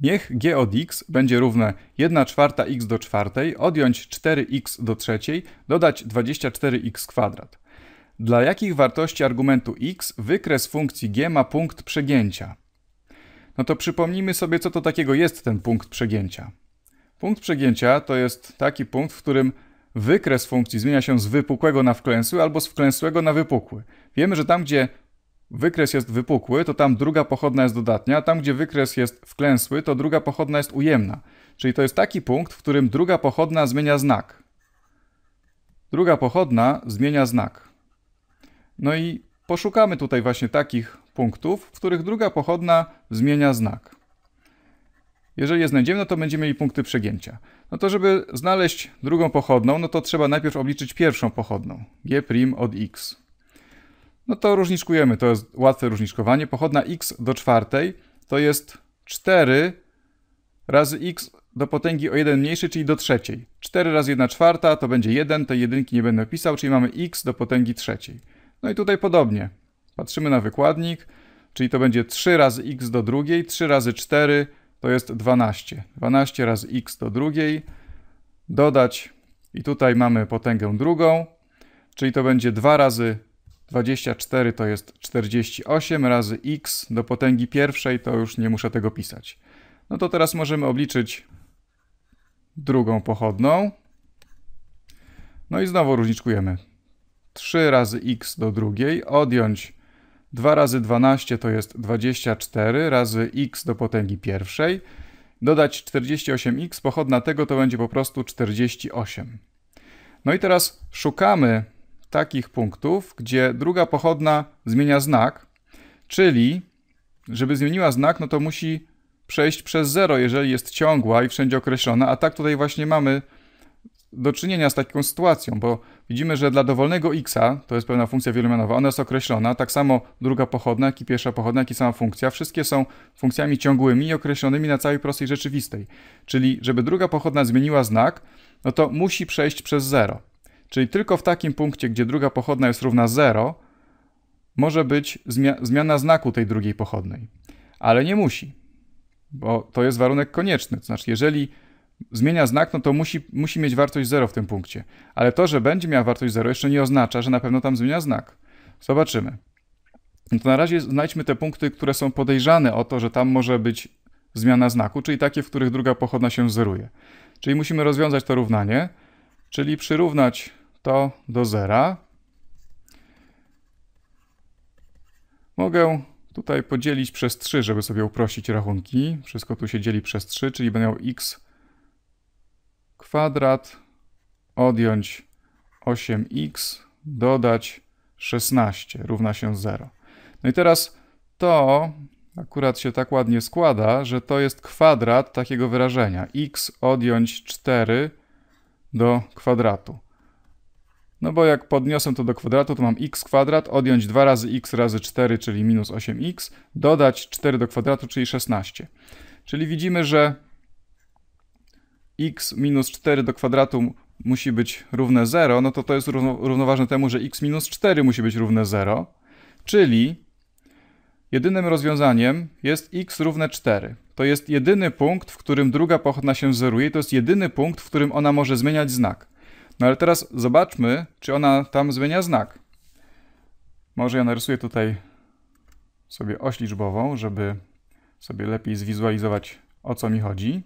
Niech g od x będzie równe 1 czwarta x do czwartej, odjąć 4x do trzeciej, dodać 24x kwadrat. Dla jakich wartości argumentu x wykres funkcji g ma punkt przegięcia? No to przypomnijmy sobie, co to takiego jest ten punkt przegięcia. Punkt przegięcia to jest taki punkt, w którym wykres funkcji zmienia się z wypukłego na wklęsły albo z wklęsłego na wypukły. Wiemy, że tam, gdzie wykres jest wypukły, to tam druga pochodna jest dodatnia, a tam gdzie wykres jest wklęsły, to druga pochodna jest ujemna. Czyli to jest taki punkt, w którym druga pochodna zmienia znak. Druga pochodna zmienia znak. No i poszukamy tutaj właśnie takich punktów, w których druga pochodna zmienia znak. Jeżeli je znajdziemy, no to będziemy mieli punkty przegięcia. No to żeby znaleźć drugą pochodną, no to trzeba najpierw obliczyć pierwszą pochodną, g' od x no to różniczkujemy. To jest łatwe różniczkowanie. Pochodna x do czwartej to jest 4 razy x do potęgi o 1 mniejszy, czyli do trzeciej. 4 razy 1 czwarta to będzie 1, tej jedynki nie będę pisał, czyli mamy x do potęgi trzeciej. No i tutaj podobnie. Patrzymy na wykładnik, czyli to będzie 3 razy x do drugiej, 3 razy 4 to jest 12. 12 razy x do drugiej, dodać i tutaj mamy potęgę drugą, czyli to będzie 2 razy 24 to jest 48 razy x do potęgi pierwszej, to już nie muszę tego pisać. No to teraz możemy obliczyć drugą pochodną. No i znowu różniczkujemy. 3 razy x do drugiej, odjąć 2 razy 12 to jest 24 razy x do potęgi pierwszej, dodać 48x, pochodna tego to będzie po prostu 48. No i teraz szukamy takich punktów, gdzie druga pochodna zmienia znak, czyli żeby zmieniła znak, no to musi przejść przez 0, jeżeli jest ciągła i wszędzie określona, a tak tutaj właśnie mamy do czynienia z taką sytuacją, bo widzimy, że dla dowolnego x, to jest pewna funkcja wielomianowa, ona jest określona, tak samo druga pochodna, jak i pierwsza pochodna, jak i sama funkcja, wszystkie są funkcjami ciągłymi i określonymi na całej prostej rzeczywistej. Czyli, żeby druga pochodna zmieniła znak, no to musi przejść przez 0. Czyli tylko w takim punkcie, gdzie druga pochodna jest równa 0, może być zmiana znaku tej drugiej pochodnej. Ale nie musi, bo to jest warunek konieczny. To znaczy, jeżeli zmienia znak, no to musi, musi mieć wartość 0 w tym punkcie. Ale to, że będzie miała wartość 0, jeszcze nie oznacza, że na pewno tam zmienia znak. Zobaczymy. No to na razie znajdźmy te punkty, które są podejrzane o to, że tam może być zmiana znaku, czyli takie, w których druga pochodna się zeruje. Czyli musimy rozwiązać to równanie czyli przyrównać to do zera. Mogę tutaj podzielić przez 3, żeby sobie uprościć rachunki. Wszystko tu się dzieli przez 3, czyli będę miał x kwadrat odjąć 8x, dodać 16 równa się 0. No i teraz to akurat się tak ładnie składa, że to jest kwadrat takiego wyrażenia. x odjąć 4 do kwadratu. No bo jak podniosę to do kwadratu, to mam x kwadrat, odjąć 2 razy x razy 4, czyli minus 8x, dodać 4 do kwadratu, czyli 16. Czyli widzimy, że x minus 4 do kwadratu musi być równe 0, no to to jest równoważne temu, że x minus 4 musi być równe 0, czyli Jedynym rozwiązaniem jest x równe 4. To jest jedyny punkt, w którym druga pochodna się zeruje, to jest jedyny punkt, w którym ona może zmieniać znak. No ale teraz zobaczmy, czy ona tam zmienia znak. Może ja narysuję tutaj sobie oś liczbową, żeby sobie lepiej zwizualizować, o co mi chodzi.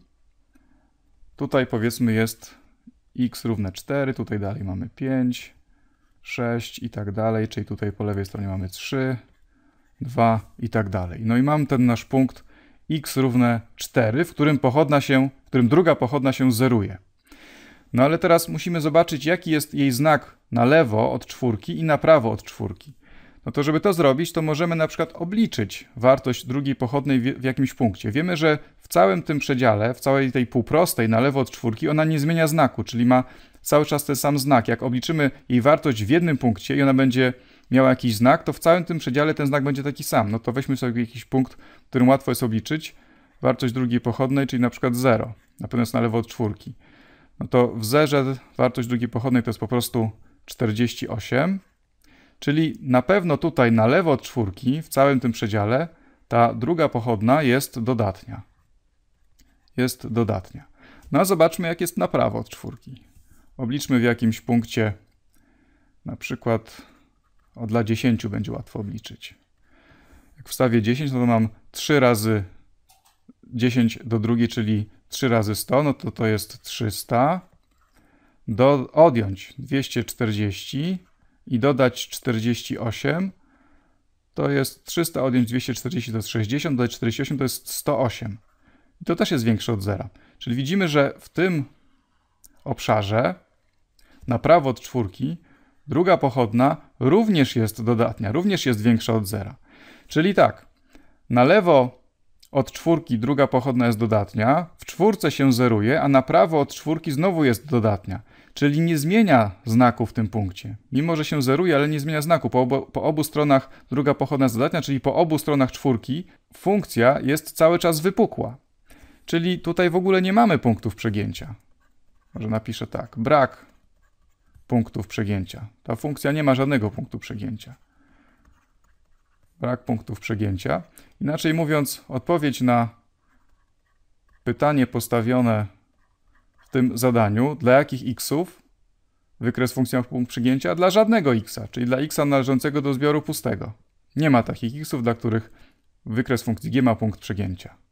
Tutaj powiedzmy jest x równe 4, tutaj dalej mamy 5, 6 i tak dalej, czyli tutaj po lewej stronie mamy 3, 2 i tak dalej. No i mam ten nasz punkt x równe 4, w którym pochodna się, w którym druga pochodna się zeruje. No ale teraz musimy zobaczyć, jaki jest jej znak na lewo od czwórki i na prawo od czwórki. No to żeby to zrobić, to możemy na przykład obliczyć wartość drugiej pochodnej w jakimś punkcie. Wiemy, że w całym tym przedziale, w całej tej półprostej na lewo od czwórki, ona nie zmienia znaku, czyli ma cały czas ten sam znak. Jak obliczymy jej wartość w jednym punkcie i ona będzie miała jakiś znak, to w całym tym przedziale ten znak będzie taki sam. No to weźmy sobie jakiś punkt, którym łatwo jest obliczyć wartość drugiej pochodnej, czyli na przykład 0. Na pewno jest na lewo od czwórki. No to w zerze wartość drugiej pochodnej to jest po prostu 48. Czyli na pewno tutaj na lewo od czwórki, w całym tym przedziale, ta druga pochodna jest dodatnia. Jest dodatnia. No a zobaczmy, jak jest na prawo od czwórki. Obliczmy w jakimś punkcie, na przykład o, dla 10 będzie łatwo obliczyć. Jak wstawię 10, no to mam 3 razy 10 do drugiej, czyli 3 razy 100, no to to jest 300. Do, odjąć 240 i dodać 48, to jest 300, odjąć 240 to jest 60, dodać 48 to jest 108. I to też jest większe od zera. Czyli widzimy, że w tym obszarze na prawo od czwórki druga pochodna również jest dodatnia, również jest większa od zera. Czyli tak, na lewo od czwórki druga pochodna jest dodatnia, w czwórce się zeruje, a na prawo od czwórki znowu jest dodatnia, czyli nie zmienia znaku w tym punkcie. Mimo, że się zeruje, ale nie zmienia znaku. Po obu, po obu stronach druga pochodna jest dodatnia, czyli po obu stronach czwórki funkcja jest cały czas wypukła. Czyli tutaj w ogóle nie mamy punktów przegięcia. Może napiszę tak, brak punktów przegięcia. Ta funkcja nie ma żadnego punktu przegięcia. Brak punktów przegięcia. Inaczej mówiąc, odpowiedź na pytanie postawione w tym zadaniu, dla jakich xów wykres ma punkt przegięcia? Dla żadnego xa, czyli dla x należącego do zbioru pustego. Nie ma takich xów, dla których wykres funkcji g ma punkt przegięcia.